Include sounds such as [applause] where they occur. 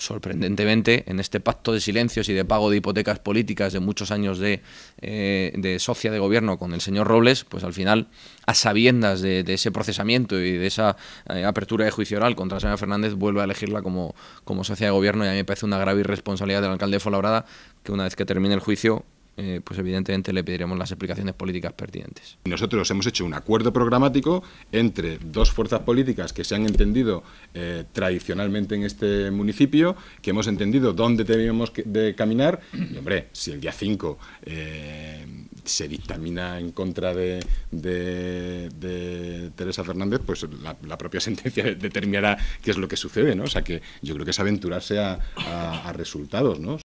sorprendentemente, en este pacto de silencios y de pago de hipotecas políticas de muchos años de, eh, de socia de gobierno con el señor Robles, pues al final, a sabiendas de, ese procesamiento y de esa eh, apertura de juicio oral contra la señora Fernández, vuelve a elegirla como, como socia de gobierno y a mí me parece una grave irresponsabilidad del alcalde de Folabrada que una vez que termine el juicio eh, pues evidentemente le pediremos las explicaciones políticas pertinentes. Nosotros hemos hecho un acuerdo programático entre dos fuerzas políticas que se han entendido eh, tradicionalmente en este municipio, que hemos entendido dónde teníamos de caminar. Y hombre, si el día 5 eh, se dictamina en contra de, Teresa Fernández, pues la, propia [laughs] sentencia determinará qué es lo que sucede, ¿no? O sea que yo creo que es aventurarse a, a resultados, ¿no?